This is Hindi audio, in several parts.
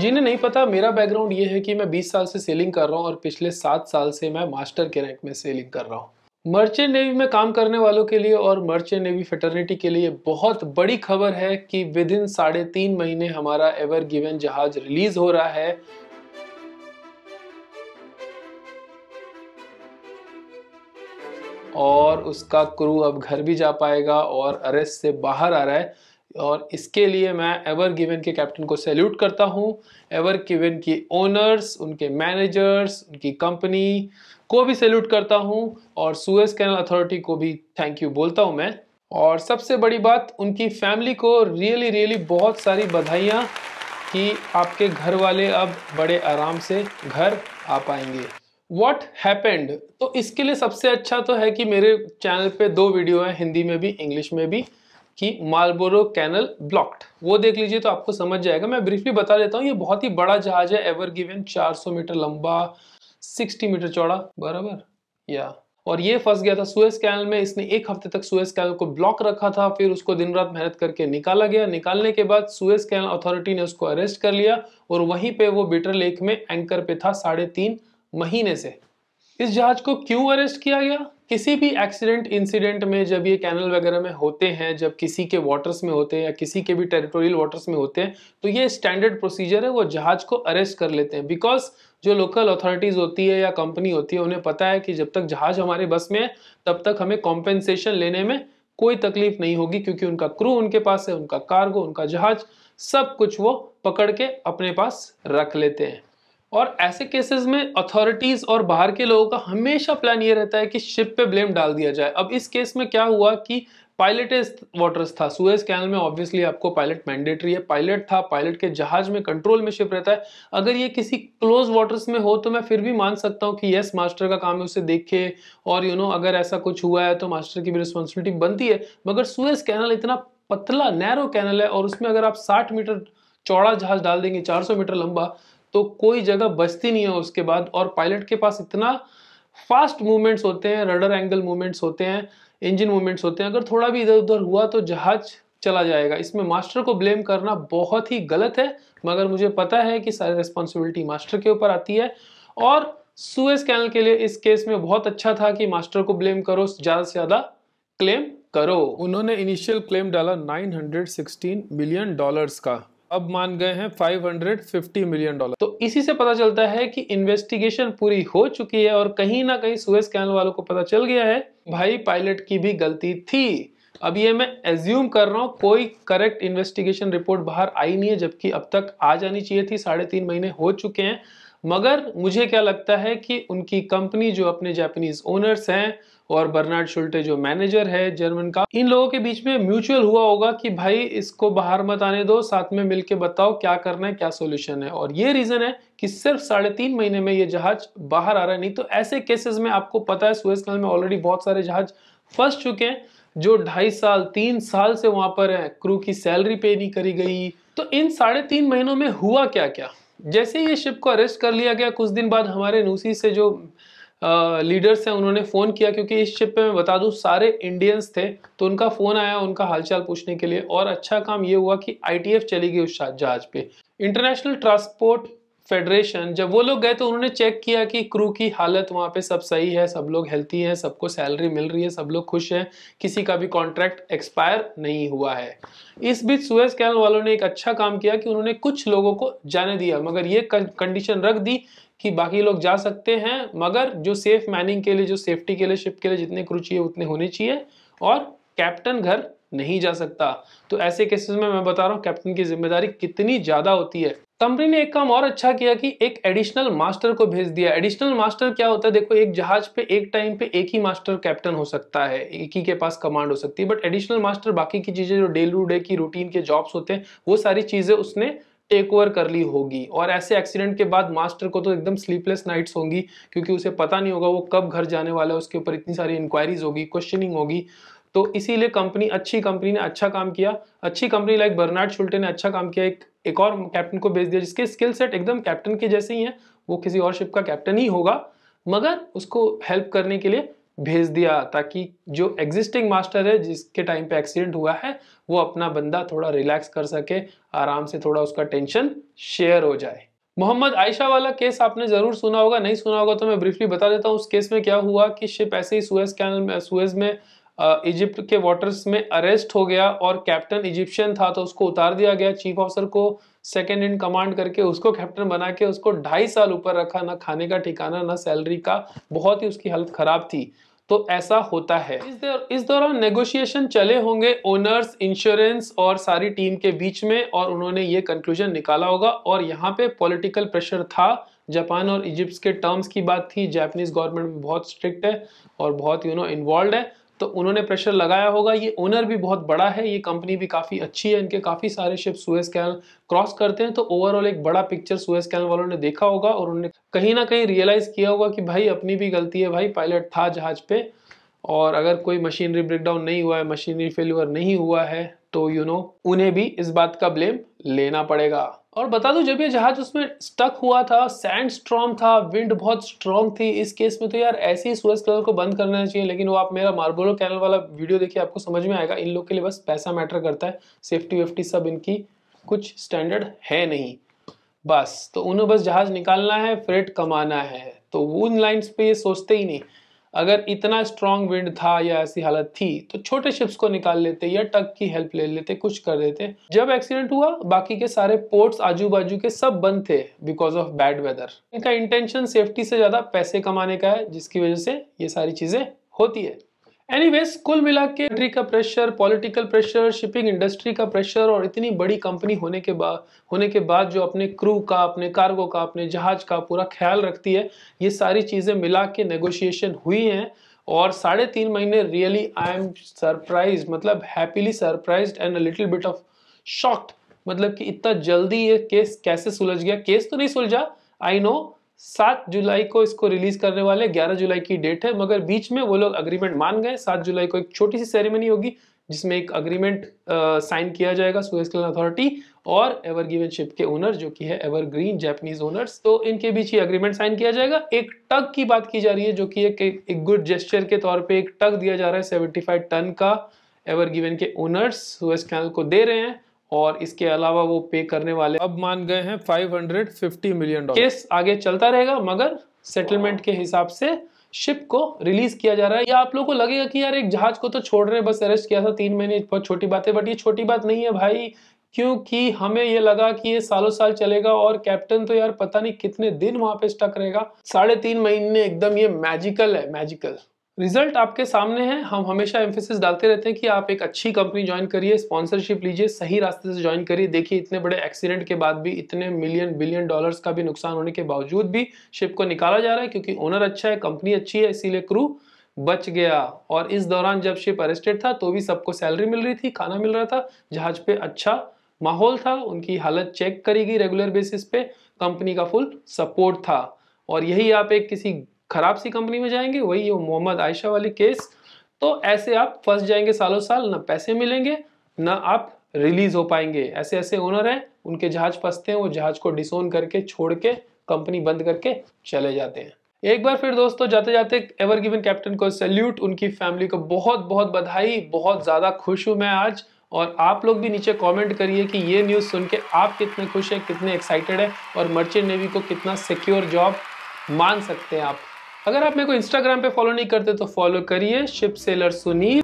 जिन्हें नहीं पता मेरा बैकग्राउंड ये है कि मैं 20 साल से सेलिंग कर रहा हूँ और पिछले सात साल से मैं मास्टर के रैंक में सेलिंग कर रहा हूँ मर्चेंट नेवी में काम करने वालों के लिए और मर्चेंट नेवी फेटर्निटी के लिए बहुत बड़ी खबर है कि विद इन साढ़े तीन महीने हमारा एवर गिवन जहाज रिलीज हो रहा है और उसका क्रू अब घर भी जा पाएगा और अरेस्ट से बाहर आ रहा है और इसके लिए मैं एवर गिवन के कैप्टन को सैल्यूट करता हूँ एवर गिवन की ओनर्स उनके मैनेजर्स उनकी कंपनी को भी सैल्यूट करता हूँ और सुएस कैनल अथॉरिटी को भी थैंक यू बोलता हूँ मैं और सबसे बड़ी बात उनकी फैमिली को रियली रियली बहुत सारी बधाइयाँ कि आपके घर वाले अब बड़े आराम से घर आ पाएंगे वॉट हैपेंड तो इसके लिए सबसे अच्छा तो है कि मेरे चैनल पे दो वीडियो हैं हिंदी में भी इंग्लिश में भी कि मालबोरो कैनल ब्लॉक्ड वो देख लीजिए तो आपको समझ जाएगा मैं ब्रीफली बता देता हूँ ये बहुत ही बड़ा जहाज है एवर गिवेन 400 मीटर लंबा 60 मीटर चौड़ा बराबर या और ये फंस गया था सुएस कैनल में इसने एक हफ्ते तक सुएस कैनल को ब्लॉक रखा था फिर उसको दिन रात मेहनत करके निकाला गया निकालने के बाद सुएस कैनल अथॉरिटी ने उसको अरेस्ट कर लिया और वहीं पे वो बिटर लेक में एंकर पे था साढ़े तीन महीने से इस जहाज को क्यों अरेस्ट किया गया किसी भी एक्सीडेंट इंसिडेंट में जब ये कैनल वगैरह में होते हैं जब किसी के वाटर्स में होते हैं या किसी के भी टेरिटोरियल वाटर्स में होते हैं तो ये स्टैंडर्ड प्रोसीजर है वो जहाज को अरेस्ट कर लेते हैं बिकॉज जो लोकल अथॉरिटीज़ होती है या कंपनी होती है उन्हें पता है कि जब तक जहाज हमारे बस में है तब तक हमें कॉम्पेंसेशन लेने में कोई तकलीफ नहीं होगी क्योंकि उनका क्रू उनके पास है उनका कार्गो उनका जहाज सब कुछ वो पकड़ के अपने पास रख लेते हैं और ऐसे केसेस में अथॉरिटीज और बाहर के लोगों का हमेशा प्लान ये रहता है कि शिप पे ब्लेम डाल दिया जाए अब इस केस में क्या हुआ कि पायलट वाटर्स था सुएज कैनल में ऑब्वियसली आपको पायलट मैंडेटरी है पायलट था पायलट के जहाज में कंट्रोल में शिप रहता है अगर ये किसी क्लोज वाटर्स में हो तो मैं फिर भी मान सकता हूँ कि यस मास्टर का काम है उसे देखे और यू you नो know, अगर ऐसा कुछ हुआ है तो मास्टर की भी रिस्पॉन्सिबिलिटी बनती है मगर सुएज कैनल इतना पतला नैरो कैनल है और उसमें अगर आप साठ मीटर चौड़ा जहाज डाल देंगे चार मीटर लंबा तो कोई जगह बचती नहीं है उसके बाद और पायलट के पास इतना फास्ट मूवमेंट्स होते हैं रडर एंगल मूवमेंट्स होते हैं इंजन मूवमेंट्स होते हैं अगर थोड़ा भी इधर उधर हुआ तो जहाज चला जाएगा इसमें मास्टर को ब्लेम करना बहुत ही गलत है मगर मुझे पता है कि सारी रिस्पॉन्सिबिलिटी मास्टर के ऊपर आती है और सुएस कैनल के लिए इस केस में बहुत अच्छा था कि मास्टर को ब्लेम करो ज़्यादा से ज़्यादा क्लेम करो उन्होंने इनिशियल क्लेम डाला 916 मिलियन डॉलर्स का अब मान गए हैं 550 मिलियन डॉलर तो इसी से पता चलता है कि इन्वेस्टिगेशन पूरी हो चुकी है और कहीं ना कहीं सुएस कैनल वालों को पता चल गया है भाई पायलट की भी गलती थी अब ये मैं एज्यूम कर रहा हूँ कोई करेक्ट इन्वेस्टिगेशन रिपोर्ट बाहर आई नहीं है जबकि अब तक आ जानी चाहिए थी साढ़े तीन महीने हो चुके हैं मगर मुझे क्या लगता है कि उनकी कंपनी जो अपने जापानीज ओनर्स हैं और बर्नार्ड शुल्टे जो मैनेजर है जर्मन का इन लोगों के बीच में म्यूचुअल हुआ होगा कि भाई इसको बाहर मत आने दो साथ में मिलके बताओ क्या करना है क्या सोल्यूशन है और ये रीजन है कि सिर्फ साढ़े तीन महीने में ये जहाज बाहर आ रहा है नहीं तो ऐसे केसेस में आपको पता है सुएस कल में ऑलरेडी बहुत सारे जहाज फंस चुके हैं जो ढाई साल तीन साल से वहां पर है क्रू की सैलरी पे नहीं करी गई तो इन साढ़े तीन महीनों में हुआ क्या क्या जैसे ही शिप को अरेस्ट कर लिया गया कुछ दिन बाद हमारे नूसी से जो लीडर्स हैं उन्होंने फ़ोन किया क्योंकि इस शिप पे मैं बता दूँ सारे इंडियंस थे तो उनका फ़ोन आया उनका हालचाल पूछने के लिए और अच्छा काम ये हुआ कि आईटीएफ चली गई उस जहाज पे इंटरनेशनल ट्रांसपोर्ट फेडरेशन जब वो लोग गए तो उन्होंने चेक किया कि क्रू की हालत वहाँ पे सब सही है सब लोग हेल्थी हैं सबको सैलरी मिल रही है सब लोग खुश हैं किसी का भी कॉन्ट्रैक्ट एक्सपायर नहीं हुआ है इस बीच सुएस कैनल वालों ने एक अच्छा काम किया कि उन्होंने कुछ लोगों को जाने दिया मगर ये कंडीशन रख दी कि बाकी लोग जा सकते हैं मगर जो सेफ मैनिंग के लिए जो सेफ्टी के लिए शिप के लिए जितने क्रू चाहिए उतने होने चाहिए और कैप्टन घर नहीं जा सकता तो ऐसे केसेस में मैं बता रहा हूँ कैप्टन की जिम्मेदारी कितनी ज़्यादा होती है कंपनी ने एक काम और अच्छा किया कि एक एडिशनल मास्टर को भेज दिया एडिशनल मास्टर क्या होता है देखो एक जहाज पे एक टाइम पे एक ही मास्टर कैप्टन हो सकता है एक ही के पास कमांड हो सकती है बट एडिशनल मास्टर बाकी की चीजें जो डे टू डे की रूटीन के जॉब्स होते हैं वो सारी चीजें उसने टेक ओवर कर ली होगी और ऐसे एक्सीडेंट के बाद मास्टर को तो एकदम स्लीपलेस नाइट्स होंगी क्योंकि उसे पता नहीं होगा वो कब घर जाने वाला है उसके ऊपर इतनी सारी इंक्वायरीज होगी क्वेश्चनिंग होगी तो इसीलिए कंपनी अच्छी कंपनी ने अच्छा काम किया अच्छी कंपनी लाइक बर्नार्ड शुल्टे ने अच्छा काम किया एक एक और कैप्टन को भेज दिया जिसके स्किल सेट एकदम कैप्टन के जैसे ही है वो किसी और शिप का कैप्टन ही होगा मगर उसको हेल्प करने के लिए भेज दिया ताकि जो एग्जिस्टिंग मास्टर है जिसके टाइम पे एक्सीडेंट हुआ है वो अपना बंदा थोड़ा रिलैक्स कर सके आराम से थोड़ा उसका टेंशन शेयर हो जाए मोहम्मद आयशा वाला केस आपने जरूर सुना होगा नहीं सुना होगा तो मैं ब्रीफली बता देता हूँ उस केस में क्या हुआ कि शिप ऐसे ही सुएज कैनल में सुएज में इजिप्ट के वाटर्स में अरेस्ट हो गया और कैप्टन इजिप्शियन था तो उसको उतार दिया गया चीफ ऑफिसर को सेकेंड इन कमांड करके उसको कैप्टन बना के उसको ढाई साल ऊपर रखा ना खाने का ठिकाना ना सैलरी का बहुत ही उसकी हालत खराब थी तो ऐसा होता है इस इस दौरान नेगोशिएशन चले होंगे ओनर्स इंश्योरेंस और सारी टीम के बीच में और उन्होंने ये कंक्लूजन निकाला होगा और यहाँ पे पॉलिटिकल प्रेशर था जापान और इजिप्ट के टर्म्स की बात थी जापानीज गवर्नमेंट बहुत स्ट्रिक्ट है और बहुत यू नो इन्वॉल्व है तो उन्होंने प्रेशर लगाया होगा ये ओनर भी बहुत बड़ा है ये कंपनी भी काफ़ी अच्छी है इनके काफ़ी सारे शिप सुएस कैनल क्रॉस करते हैं तो ओवरऑल एक बड़ा पिक्चर सुएस कैनल वालों ने देखा होगा और उन्होंने कहीं ना कहीं रियलाइज़ किया होगा कि भाई अपनी भी गलती है भाई पायलट था जहाज़ पे और अगर कोई मशीनरी ब्रेकडाउन नहीं हुआ है मशीनरी फेल्यूअर नहीं हुआ है तो यू you नो know, उन्हें भी इस बात का ब्लेम लेना पड़ेगा और बता दूं जब ये जहाज उसमें स्टक हुआ था सैंड स्ट्रॉम था विंड बहुत स्ट्रॉन्ग थी इस केस में तो यार ऐसे ही सूरज कलर को बंद करना चाहिए लेकिन वो आप मेरा मार्बोलो कैनल वाला वीडियो देखिए आपको समझ में आएगा इन लोग के लिए बस पैसा मैटर करता है सेफ्टी वेफ्टी सब इनकी कुछ स्टैंडर्ड है नहीं बस तो उन्हें बस जहाज निकालना है फ्रेट कमाना है तो उन लाइन्स पे ये सोचते ही नहीं अगर इतना स्ट्रांग विंड था या ऐसी हालत थी तो छोटे शिप्स को निकाल लेते या टक की हेल्प ले लेते कुछ कर देते जब एक्सीडेंट हुआ बाकी के सारे पोर्ट्स आजू बाजू के सब बंद थे बिकॉज ऑफ बैड वेदर इनका इंटेंशन सेफ्टी से ज़्यादा पैसे कमाने का है जिसकी वजह से ये सारी चीज़ें होती है एनीवेज कुल मिला के कंट्री का pressure political pressure shipping industry का प्रेशर और इतनी बड़ी कंपनी होने के बाद होने के बाद जो अपने क्रू का अपने कार्गो का अपने जहाज का पूरा ख्याल रखती है ये सारी चीज़ें मिला के नेगोशिएशन हुई हैं और साढ़े तीन महीने रियली आई एम सरप्राइज मतलब happily surprise and a little bit of shocked मतलब कि इतना जल्दी ये केस कैसे सुलझ गया केस तो नहीं सुलझा आई नो सात जुलाई को इसको रिलीज करने वाले ग्यारह जुलाई की डेट है मगर बीच में वो लोग अग्रीमेंट मान गए सात जुलाई को एक छोटी सी सेरेमनी होगी जिसमें एक अग्रीमेंट साइन किया जाएगा सुएज कैनाल अथॉरिटी और एवर गिवन शिप के ओनर जो कि है एवर ग्रीन जैपनीज ओनर्स तो इनके बीच ये अग्रीमेंट साइन किया जाएगा एक टग की बात की जा रही है जो कि एक एक गुड जेस्टर के तौर पे एक टग दिया जा रहा है 75 टन का एवर गिवन के ओनर्स सुएज कैनल को दे रहे हैं और इसके अलावा वो पे करने वाले अब मान गए हैं 550 मिलियन डॉलर केस आगे चलता रहेगा मगर सेटलमेंट के हिसाब से शिप को रिलीज किया जा रहा है या आप लोगों को लगेगा कि यार एक जहाज को तो छोड़ रहे बस अरेस्ट किया था तीन महीने बहुत छोटी बात है बट ये छोटी बात नहीं है भाई क्योंकि हमें ये लगा कि ये सालों साल चलेगा और कैप्टन तो यार पता नहीं कितने दिन वहां पे स्टक रहेगा साढ़े तीन महीने एकदम ये मैजिकल है मैजिकल रिजल्ट आपके सामने है हम हमेशा एम्फेसिस डालते रहते हैं कि आप एक अच्छी कंपनी ज्वाइन करिए स्पॉन्सरशिप लीजिए सही रास्ते से ज्वाइन करिए देखिए इतने बड़े एक्सीडेंट के बाद भी इतने मिलियन बिलियन डॉलर्स का भी नुकसान होने के बावजूद भी शिप को निकाला जा रहा है क्योंकि ओनर अच्छा है कंपनी अच्छी है इसीलिए क्रू बच गया और इस दौरान जब शिप अरेस्टेड था तो भी सबको सैलरी मिल रही थी खाना मिल रहा था जहाज पे अच्छा माहौल था उनकी हालत चेक करेगी रेगुलर बेसिस पे कंपनी का फुल सपोर्ट था और यही आप एक किसी खराब सी कंपनी में जाएंगे वही ये मोहम्मद आयशा वाली केस तो ऐसे आप फंस जाएंगे सालों साल ना पैसे मिलेंगे ना आप रिलीज हो पाएंगे ऐसे ऐसे ओनर हैं उनके जहाज फंसते हैं वो जहाज को डिसोन करके छोड़ के कंपनी बंद करके चले जाते हैं एक बार फिर दोस्तों जाते जाते एवर गिवन कैप्टन को सैल्यूट उनकी फैमिली को बहुत बहुत बधाई बहुत ज़्यादा खुश हूँ मैं आज और आप लोग भी नीचे कमेंट करिए कि ये न्यूज़ सुन के आप कितने खुश हैं कितने एक्साइटेड हैं और मर्चेंट नेवी को कितना सिक्योर जॉब मान सकते हैं आप अगर आप मेरे को इंस्टाग्राम पे फॉलो नहीं करते तो फॉलो करिए शिप सेलर सुनील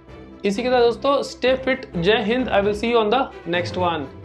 इसी के साथ दोस्तों स्टे फिट जय हिंद I will see you on the next one